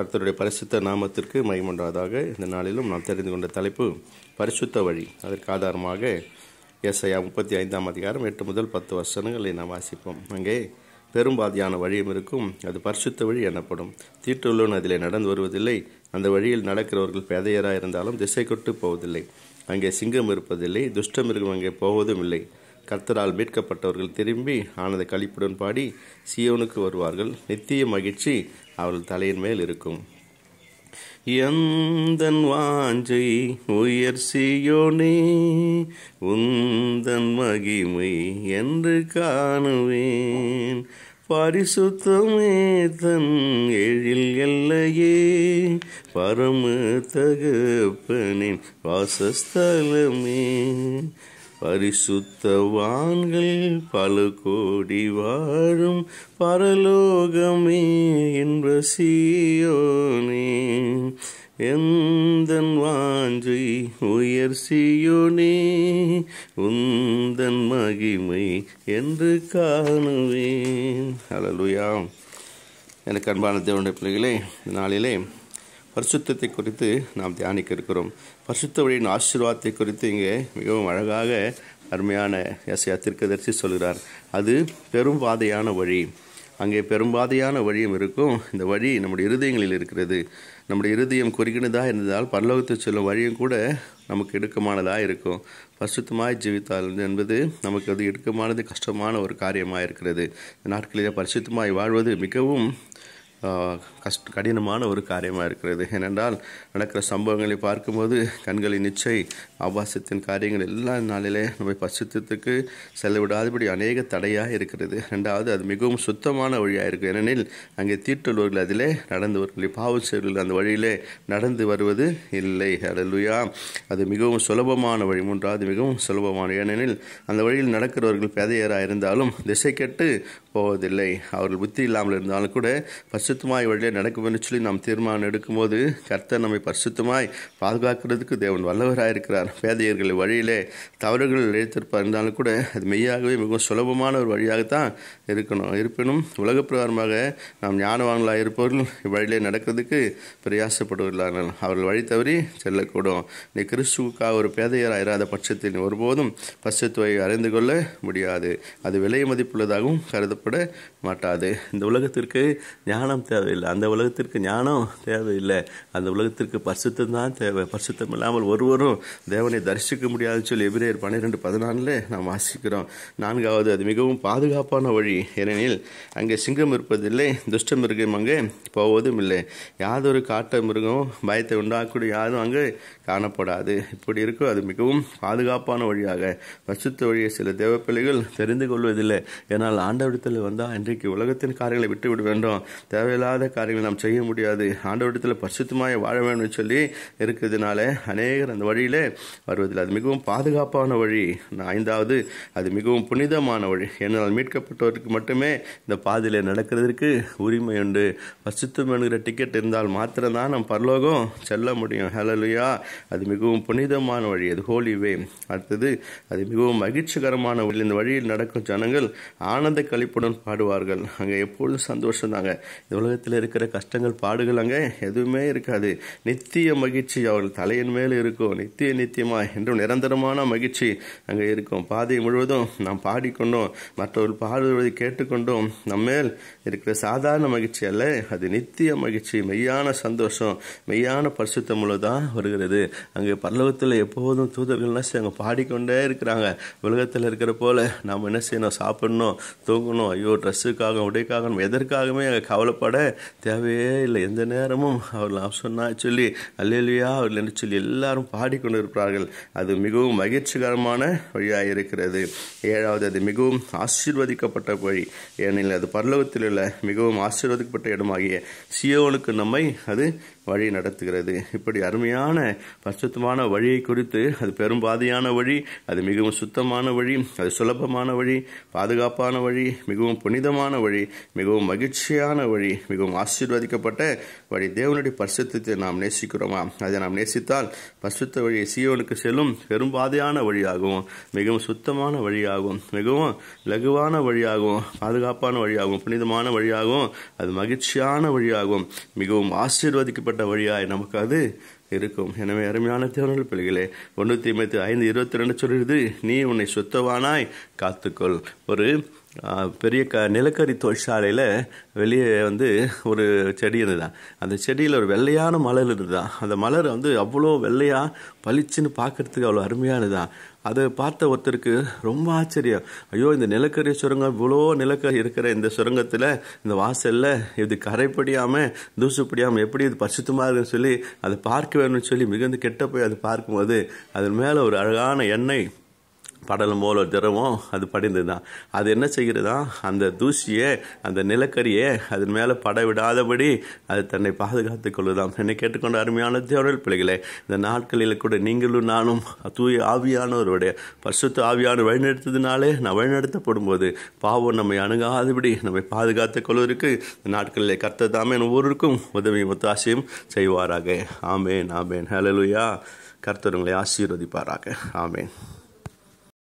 கர்த்தருடைய பரிசுத்த நாமத்திற்கு மகிமன்றாதாக இந்த நாளிலும் நாம் தெரிந்து கொண்ட தலைப்பு பரிசுத்த வழி அதற்கு ஆதாரமாக எஸ்ஐயா முப்பத்தி ஐந்தாம் அதிகாரம் எட்டு முதல் பத்து வசனங்களை நாம் வாசிப்போம் அங்கே பெரும்பாதியான வழியும் இருக்கும் அது பரிசுத்த வழி எனப்படும் தீட்டுள்ளவன் அதில் நடந்து வருவதில்லை அந்த வழியில் நடக்கிறவர்கள் பெதையராக இருந்தாலும் திசை கொட்டு போவதில்லை அங்கே சிங்கம் இருப்பதில்லை துஷ்டம் இருக்கும் அங்கே போவதும் இல்லை கர்த்தரால் மீட்கப்பட்டவர்கள் திரும்பி ஆனந்த கழிப்புடன் பாடி சியோனுக்கு வருவார்கள் நித்திய மகிழ்ச்சி அவர்கள் தலையின் மேல் இருக்கும் எந்தன் வாஞ்சை உயர் சியோனே உந்தன் மகிமை என்று காணுவேன் பரிசுத்தமே தன் எழில் எல்லையே பரம தகப்பனின் வாசஸ்தலமே பரிசுத்தவான்கள் பல கோடி வாழும் பரலோகமே என்ற சியோனே எந்தன் வாஞ்சை உயர் சியோனே உந்தன் மகிமை என்று காணுவேன் அலலுயா எனக்கு அன்பான தேவனுடைய பிள்ளைகளே நாளிலே பரிசுத்தத்தை குறித்து நாம் தியானிக்க இருக்கிறோம் பரிசுத்த வழியின் ஆசீர்வாதத்தை குறித்து இங்கே மிகவும் அழகாக அருமையான எஸ்யா திருக்கதர்சி சொல்கிறார் அது பெரும் பாதையான வழி அங்கே பெரும்பாதையான வழியும் இருக்கும் இந்த வழி நம்முடைய இருதயங்களில் இருக்கிறது நம்முடைய இருதயம் குறுகினதாக இருந்ததால் பரலோகத்தை செல்லும் வழியும் கூட நமக்கு இடுக்கமானதாக இருக்கும் பரிசுத்தமாய் ஜீவித்தால் என்பது நமக்கு அது இடுக்கமானது கஷ்டமான ஒரு காரியமாக இருக்கிறது இந்த நாட்களில் பரிசுத்தமாய் வாழ்வது மிகவும் கஷ்ட கடினமான ஒரு காரியமாக இருக்கிறது ஏனென்றால் நடக்கிற சம்பவங்களை பார்க்கும்போது கண்களின் நிச்சை ஆபாசத்தின் காரியங்கள் எல்லா நாளிலே நம்மை பசுத்தத்துக்கு செல்லவிடாதபடி அநேக தடையாக இருக்கிறது ரெண்டாவது அது மிகவும் சுத்தமான வழியாக இருக்கும் ஏனெனில் அங்கே தீட்டுள்ளவர்கள் அதிலே நடந்தவர்கள் பாவம் செய்வர்கள் அந்த வழியிலே நடந்து வருவது இல்லை அடலுயா அது மிகவும் சுலபமான வழி மூன்றாவது மிகவும் சுலபமான ஏனெனில் அந்த வழியில் நடக்கிறவர்கள் பெதையராக இருந்தாலும் திசை கெட்டு போவதில்லை அவர்கள் புத்தி இல்லாமல் இருந்தாலும் கூட பசு பரிசுத்தமாய் வழியே நடக்கும்னு சொல்லி நாம் தீர்மானம் எடுக்கும்போது கர்த்தர் நம்மை பரிசுத்தமாய் பாதுகாக்கிறதுக்கு தேவன் வல்லவராக இருக்கிறார் பேதையர்கள் வழியிலே தவறுகள் இழைத்திருப்பார் இருந்தாலும் கூட அது மெய்யாகவே மிகவும் சுலபமான ஒரு வழியாகத்தான் இருக்கணும் இருப்பினும் உலக பிரகாரமாக நாம் ஞானவாங்களாக இருப்பவர்கள் இவ்வழியிலே நடக்கிறதுக்கு பிரயாசப்படுவதில்லை அவர்கள் வழி தவறி செல்லக்கூடும் நீ கிறிஸ்துவுக்காக ஒரு பேதையராக இராத பட்சத்தில் ஒருபோதும் பரிசுத்துவை அறிந்து கொள்ள முடியாது அது விலை மதிப்புள்ளதாகவும் கருதப்பட மாட்டாது இந்த உலகத்திற்கு ஞானம் ஞானம் தேவையில்லை அந்த உலகத்திற்கு ஞானம் தேவையில்லை அந்த உலகத்திற்கு பரிசுத்தம் தான் தேவை பரிசுத்தம் இல்லாமல் ஒருவரும் தேவனை தரிசிக்க முடியாதுன்னு சொல்லி எபிரேயர் பன்னிரெண்டு பதினாலில் நாம் வாசிக்கிறோம் நான்காவது அது மிகவும் பாதுகாப்பான வழி ஏனெனில் அங்கே சிங்கம் இருப்பதில்லை துஷ்ட மிருகம் அங்கே போவதும் இல்லை யாதொரு காட்ட மிருகம் பயத்தை உண்டாக்கக்கூடிய யாரும் அங்கே காணப்படாது இப்படி இருக்கும் அது மிகவும் பாதுகாப்பான வழியாக பரிசுத்த வழியை சில தேவப்பிள்ளைகள் தெரிந்து கொள்வதில்லை ஏனால் ஆண்டவிடத்தில் வந்தால் இன்றைக்கு உலகத்தின் காரியங்களை விட்டு விட வேண்டும் தேவை தேவையில்லாத காரியங்களை நாம் செய்ய முடியாது ஆண்டவரிடத்தில் பரிசுத்தமாக வாழ வேணும்னு சொல்லி இருக்கிறதுனால அநேகர் அந்த வழியில் வருவதில்லை அது மிகவும் பாதுகாப்பான வழி ஐந்தாவது அது மிகவும் புனிதமான வழி என்னால் மீட்கப்பட்டவருக்கு மட்டுமே இந்த பாதையில் நடக்கிறதுக்கு உரிமை உண்டு பரிசுத்தம் என்கிற டிக்கெட் இருந்தால் மாத்திரம்தான் நம் பரலோகம் செல்ல முடியும் ஹலலுயா அது மிகவும் புனிதமான வழி அது ஹோலி வே அடுத்தது அது மிகவும் மகிழ்ச்சிகரமான வழி இந்த வழியில் நடக்கும் ஜனங்கள் ஆனந்த கழிப்புடன் பாடுவார்கள் அங்கே எப்பொழுதும் சந்தோஷம் தாங்க உலகத்தில் இருக்கிற கஷ்டங்கள் பாடுகள் அங்கே எதுவுமே இருக்காது நித்திய மகிழ்ச்சி அவர்கள் தலையின் மேல் இருக்கும் நித்திய நித்தியமாக என்றும் நிரந்தரமான மகிழ்ச்சி அங்கே இருக்கும் பாதை முழுவதும் நாம் பாடிக்கொண்டோம் மற்றவர்கள் பாடுவதை கேட்டுக்கொண்டோம் நம்மேல் இருக்கிற சாதாரண மகிழ்ச்சி அல்ல அது நித்திய மகிழ்ச்சி மெய்யான சந்தோஷம் மெய்யான பரிசுத்தம் முழுதான் வருகிறது அங்கே பல்லவத்தில் எப்போதும் தூதர்கள் என்ன அங்கே பாடிக்கொண்டே இருக்கிறாங்க உலகத்தில் இருக்கிற போல நாம் என்ன செய்யணும் சாப்பிடணும் தூங்கணும் ஐயோ ட்ரெஸ்ஸுக்காக உடைக்காக எதற்காகவே அங்கே கவலைப்பட பாட தேவையே இல்லை எந்த நேரமும் அவர் சொன்னா சொல்லி அல்லேலியா அவர் என்று சொல்லி எல்லாரும் பாடிக்கொண்டு இருப்பார்கள் அது மிகவும் மகிழ்ச்சிகரமான வழியாக இருக்கிறது ஏழாவது அது மிகவும் ஆசீர்வதிக்கப்பட்ட வழி ஏனெனில் அது பரலோகத்தில் உள்ள மிகவும் ஆசீர்வதிக்கப்பட்ட இடமாகிய சியோனுக்கு நம்மை அது வழி நடத்துகிறது இப்படி அருமையான பரிசுத்தமான வழியை குறித்து அது பெரும்பாதையான வழி அது மிகவும் சுத்தமான வழி அது சுலபமான வழி பாதுகாப்பான வழி மிகவும் புனிதமான வழி மிகவும் மகிழ்ச்சியான வழி மிகவும் ஆசீர்வதிக்கப்பட்ட வழி தேவனுடைய பரிசுத்தத்தை நாம் நேசிக்கிறோமா அதை நாம் நேசித்தால் பரிசுத்த வழி சீவனுக்கு செல்லும் பெரும்பாதையான வழியாகவும் மிகவும் சுத்தமான வழியாகவும் மிகவும் லகுவான வழியாகவும் பாதுகாப்பான வழியாகவும் புனிதமான வழியாகவும் அது மகிழ்ச்சியான வழியாகவும் மிகவும் ஆசீர்வதிக்கப்பட்ட காட்டப்பட்ட வழியாய் நமக்கு அது இருக்கும் எனவே அருமையான தேவர்கள் பிள்ளைகளே ஒன்றுத்தி ஐம்பத்தி ஐந்து இருபத்தி ரெண்டு சொல்லிடுது நீ உன்னை சுத்தவானாய் காத்துக்கொள் ஒரு பெரிய க நிலக்கரி தொழிற்சாலையில் வெளியே வந்து ஒரு செடி இருந்துதான் அந்த செடியில் ஒரு வெள்ளையான மலர் இருந்துதான் அந்த மலர் வந்து அவ்வளோ வெள்ளையாக பளிச்சுன்னு பார்க்குறதுக்கு அவ்வளோ அருமையானதுதான் அதை பார்த்த ஒருத்தருக்கு ரொம்ப ஆச்சரியம் ஐயோ இந்த நிலக்கரி சுரங்கம் இவ்வளோ நிலக்கரி இருக்கிற இந்த சுரங்கத்தில் இந்த வாசலில் இது கரைப்படியாமல் தூசுப்படியாமல் எப்படி இது பசுத்தமாக இருக்குன்னு சொல்லி அதை பார்க்க வேணும்னு சொல்லி மிகுந்து கெட்ட போய் அது பார்க்கும்போது அதன் மேலே ஒரு அழகான எண்ணெய் படலம் போல திரவம் அது படிந்தது தான் அது என்ன செய்கிறதா அந்த தூசியை அந்த நிலக்கரியை அதன் மேலே பட விடாதபடி அது தன்னை பாதுகாத்து கொள்ளுதாம் என்னை கேட்டுக்கொண்ட அருமையான தேவரல் பிள்ளைகளே இந்த நாட்களில் கூட நீங்களும் நானும் தூய ஆவியானவருடைய பசுத்து ஆவியான வழிநடத்ததுனாலே நான் வழிநடத்தப்படும்போது பாவம் நம்மை அணுகாதபடி நம்மை பாதுகாத்துக் கொள்வதற்கு இந்த நாட்களில் கர்த்ததாமே ஒவ்வொருக்கும் உதவி ஒத்தாசையும் செய்வாராக ஆமேன் ஆமேன் ஹலலுயா கர்த்தர் உங்களை ஆசீர்வதிப்பாராக ஆமேன்